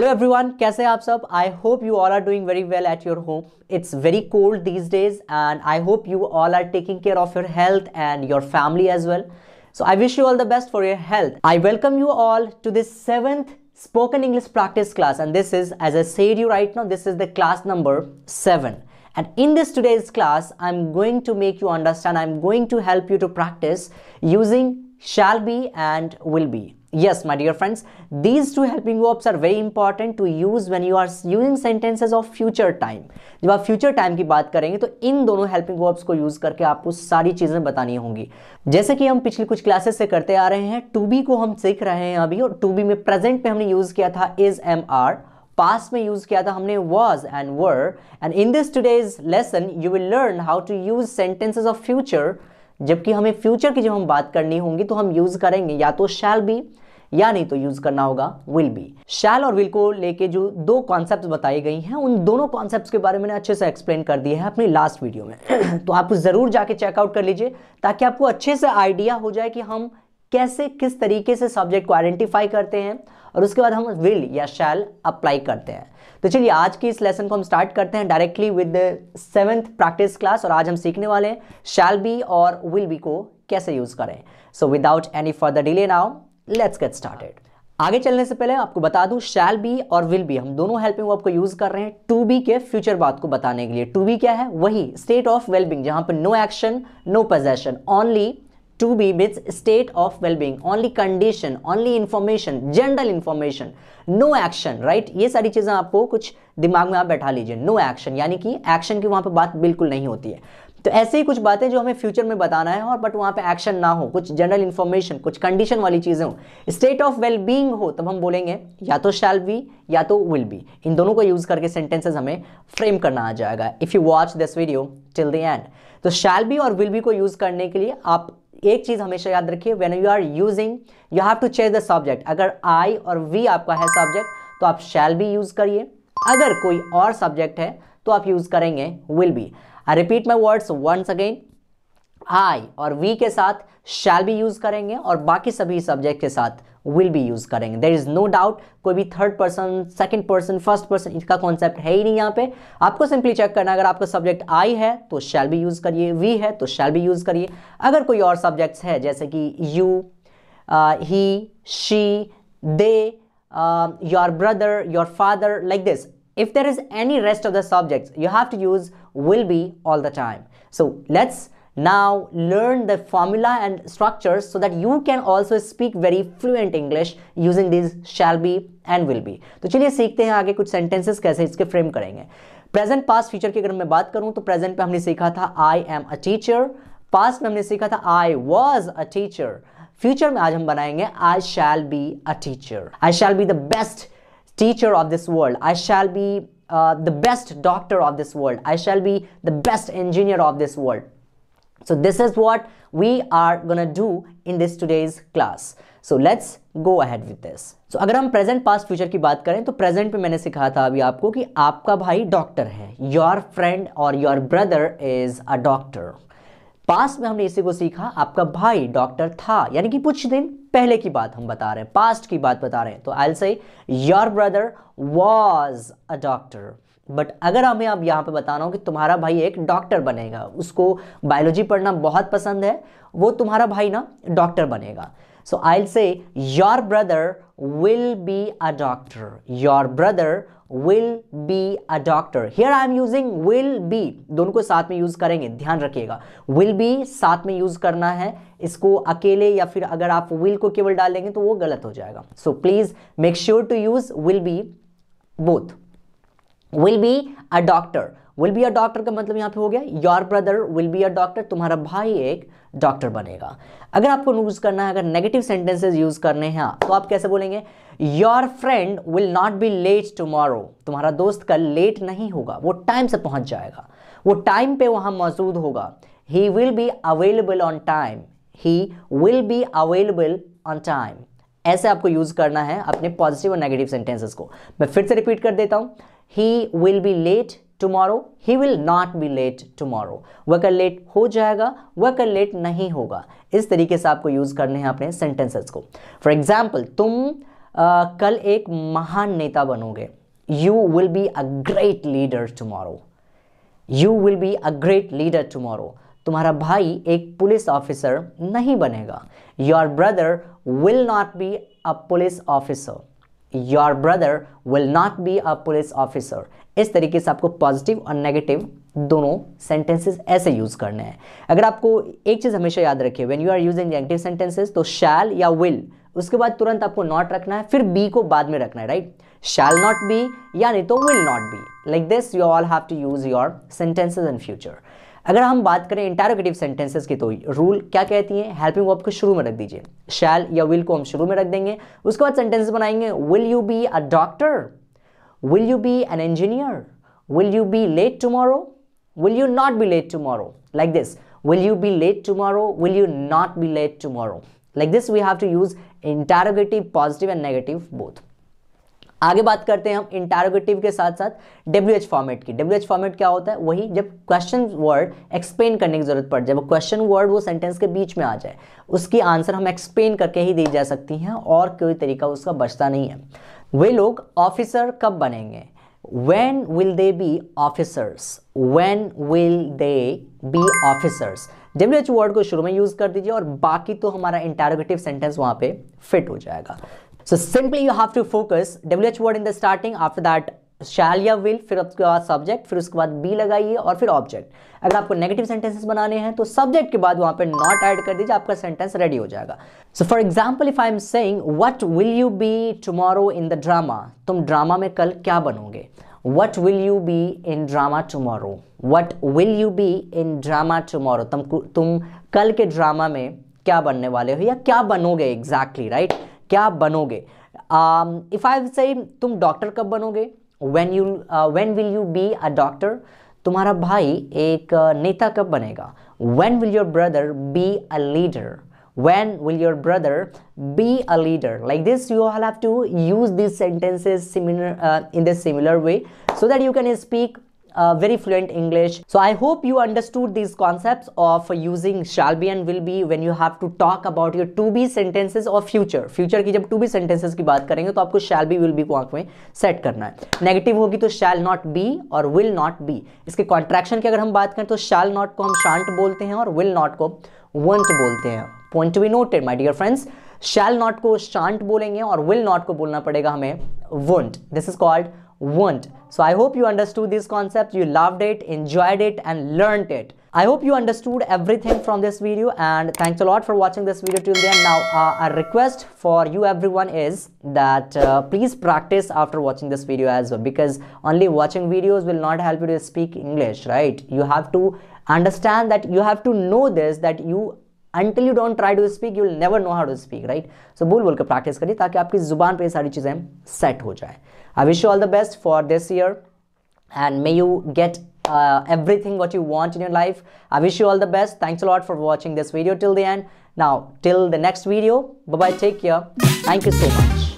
Hello everyone, कैसे आप सब I hope you all are doing very well at your home. It's very cold these days and I hope you all are taking care of your health and your family as well. So I wish you all the best for your health. I welcome you all to this seventh spoken English practice class and this is as I said you right now this is the class number 7 and in this today's class I'm going to make you understand I'm going to help you to practice using shall be and will be yes my dear friends these two helping verbs are very important to use when you are using sentences of future time जब आप future time की बात करेंगे तो इन दोनों helping verbs को use करके आपको सारी चीज़ें बतानी होंगी जैसे कि हम पिछले कुछ क्लासेस से करते आ रहे हैं to be को हम सीख रहे हैं अभी और to be में present में हमने use किया था is am are पास में यूज़ किया था हमने was and were and in this today's lesson you will learn how to use sentences of future जबकि हमें फ्यूचर की जब हम बात करनी होगी तो हम यूज़ करेंगे या तो शैल बी या नहीं तो यूज करना होगा विल बी शैल और विल को लेके जो दो कॉन्सेप्ट बताई गई हैं उन दोनों कॉन्सेप्ट के बारे में अच्छे से एक्सप्लेन कर दिया है अपनी लास्ट वीडियो में तो आप जरूर जाके चेकआउट कर लीजिए ताकि आपको अच्छे से आइडिया हो जाए कि हम कैसे किस तरीके से सब्जेक्ट को आइडेंटिफाई करते हैं और उसके बाद हम विल या शैल अप्लाई करते हैं तो चलिए आज की इस लेसन को हम स्टार्ट करते हैं directly with seventh practice class और आज हम सीखने वाले हैं शैल बी और विल बी को कैसे यूज़ करें so without any further delay now let's get started आगे चलने से पहले आपको बता दूं शैल बी और विल बी हम दोनों हेल्पिंग वर्ब को यूज कर रहे हैं टू बी के फ्यूचर बात को बताने के लिए टू बी क्या है वही स्टेट ऑफ वेलबिंग जहां पर no action no possession only to be means state of wellbeing only condition only information general information no action right ये सारी चीजें आपको कुछ दिमाग में आप बैठा लीजिए नो एक्शन यानी कि एक्शन की वहां पर बात बिल्कुल नहीं होती है तो ऐसे ही कुछ बातें जो हमें फ्यूचर में बताना है और बट वहाँ पे एक्शन ना हो कुछ जनरल इन्फॉर्मेशन कुछ कंडीशन वाली चीज़ें हो स्टेट ऑफ वेल बींग हो तब हम बोलेंगे या तो शैल बी या तो विल बी इन दोनों को यूज़ करके सेंटेंसेज हमें फ्रेम करना आ जाएगा if you watch this video till the end तो शैल बी और विल बी को यूज़ करने के लिए आप एक चीज़ हमेशा याद रखिए when you are using you have to chase the subject अगर आई और वी आपका है सब्जेक्ट तो आप शैल बी यूज़ करिए अगर कोई और सब्जेक्ट है तो आप यूज़ करेंगे will be I repeat my words once again I और वी के साथ शैल भी यूज़ करेंगे और बाकी सभी सब्जेक्ट के साथ विल भी यूज़ करेंगे देर इज़ नो डाउट कोई भी third person second person first person इसका कॉन्सेप्ट है ही नहीं यहाँ पे आपको सिंपली चेक करना अगर आपका सब्जेक्ट आई है तो शैल भी यूज़ करिए वी है तो शैल भी यूज़ करिए अगर कोई और सब्जेक्ट्स है जैसे कि you he she they your brother your father like this if there is any rest of the subject you have to use will be all the time. So let's now learn the formula and structures so that you can also speak very fluent English using these shall be and will be. तो चलिए सीखते हैं आगे कुछ sentences कैसे इसके frame करेंगे Present past future की अगर मैं बात करूं तो present पे हमने सीखा था I am a teacher. Past में हमने सीखा था I was a teacher. Future में आज हम बनाएंगे I shall be a teacher. I shall be the best teacher of this world. I shall be uh, the best doctor of this world. I shall be the best engineer of this world. So this is what we are gonna do in this today's class. So let's go ahead with this So अगर हम present past future की बात करें तो present में मैंने सिखा था अभी आपको कि आपका भाई डॉक्टर है योर फ्रेंड और your brother is a doctor past में हमने इसी को सीखा आपका भाई डॉक्टर था यानी कि कुछ दिन पहले की बात हम बता रहे हैं पास्ट की बात बता रहे हैं तो I say your brother was a doctor but अगर हमें अब यहाँ पे बताना हो कि तुम्हारा भाई एक डॉक्टर बनेगा उसको बायोलॉजी पढ़ना बहुत पसंद है वो तुम्हारा भाई ना डॉक्टर बनेगा so I say your brother will be a doctor your brother will be a doctor. Here I am using will be. दोनों को साथ में यूज करेंगे ध्यान रखिएगा will be साथ में यूज करना है इसको अकेले या फिर अगर आप will को केवल डालेंगे तो वो गलत हो जाएगा So please make sure to use will be both. will be a doctor will be a doctor का मतलब यहाँ पे हो गया your brother will be a doctor तुम्हारा भाई एक डॉक्टर बनेगा अगर आपको यूज़ करना है अगर नेगेटिव सेंटेंसेज यूज़ करने हैं हाँ, तो आप कैसे बोलेंगे your friend will not be late tomorrow तुम्हारा दोस्त कल लेट नहीं होगा वो टाइम से पहुंच जाएगा वो टाइम पे वहां मौजूद होगा he will be available on time he will be available on time ऐसे आपको यूज़ करना है अपने पॉजिटिव और नेगेटिव सेंटेंसेस को मैं फिर से रिपीट कर देता हूं he will be late tomorrow he will not be late tomorrow वह कल लेट हो जाएगा वह कल लेट नहीं होगा इस तरीके से आपको यूज़ करने हैं अपने सेंटेंसेस को फॉर एग्जाम्पल तुम आ, कल एक महान नेता बनोगे you will be a great leader tomorrow you will be a great leader tomorrow तुम्हारा भाई एक पुलिस ऑफिसर नहीं बनेगा your brother will not be a police officer your brother will not be a police officer इस तरीके से आपको positive और नेगेटिव दोनों सेंटेंसेस ऐसे यूज़ करने हैं अगर आपको एक चीज़ हमेशा याद रखिए when you are using negative sentences तो शैल या विल उसके बाद तुरंत आपको नॉट रखना है फिर बी को बाद में रखना है राइट शैल नॉट बी या नहीं तो will not be like this you all have to use your sentences in future अगर हम बात करें इंटारोगेटिव सेंटेंसेस की तो रूल क्या कहती है हेल्पिंग वर्ब को शुरू में रख दीजिए शैल या विल को हम शुरू में रख देंगे उसके बाद सेंटेंस बनाएंगे will you be a doctor will you be an engineer will you be late tomorrow will you not be late tomorrow like this will you be late tomorrow will you not be late tomorrow like this we have to use interrogative positive and negative both आगे बात करते हैं हम interrogative के साथ साथ W H format की W H format क्या होता है वही जब क्वेश्चन वर्ड एक्सप्लेन करने की जरूरत पड़ जाए वो क्वेश्चन वर्ड वो सेंटेंस के बीच में आ जाए उसकी आंसर हम एक्सप्लेन करके ही दी जा सकती हैं और कोई तरीका उसका बचता नहीं है वे लोग ऑफिसर कब बनेंगे when will they be officers when will they be officers W H word को शुरू में यूज़ कर दीजिए और बाकी तो हमारा इंटारोगेटिव सेंटेंस वहां पे फिट हो जाएगा simply you have to focus W H word in the starting after that shall या विल फिर उसके बाद सब्जेक्ट फिर उसके बाद बी लगाइए और फिर ऑब्जेक्ट अगर आपको नेगेटिव सेंटेंसेस बनाने हैं तो सब्जेक्ट के बाद वहां पर नॉट ऐड कर दीजिए आपका सेंटेंस रेडी हो जाएगा so for example if I am saying what will you be tomorrow in the drama तुम ड्रामा में कल क्या बनोगे what will you be in drama tomorrow what will you be in drama tomorrow तुम कल के ड्रामा में क्या बनने वाले हो या क्या बनोगे एग्जैक्टली राइट क्या आप बनोगे इफ़ आई से तुम डॉक्टर कब बनोगे when you when will you be a doctor तुम्हारा भाई एक नेता कब बनेगा when will your brother be a leader when will your brother be a leader like this you all have to use these sentences similar uh, in the similar way so that you can speak uh, very fluent English. So I hope you understood these concepts of using shall be and will be when you have to talk about your to be sentences or future. Future की जब to be sentences की बात करेंगे तो आपको shall be will be को आंख में set करना है Negative होगी तो shall not be और will not be इसके contraction की अगर हम बात करें तो shall not को हम shan't बोलते हैं और will not को won't बोलते हैं Point to be noted, my dear friends. Shall not को shan't बोलेंगे और will not को बोलना पड़ेगा हमें won't. This is called won't. So I hope you understood these concepts, you loved it, enjoyed it and learned it. I hope you understood everything from this video and thanks a lot for watching this video till then. Now uh, a request for you everyone is that uh, please practice after watching this video as well because only watching videos will not help you to speak English, right? You have to understand that you have to know this that you until you don't try to speak you will never know how to speak right so bol bol ke practice kariye taki aapki zuban pe sari cheeze set ho jaye i wish you all the best for this year and may you get uh, everything what you want in your life i wish you all the best thanks a lot for watching this video till the end now till the next video bye bye take care thank you so much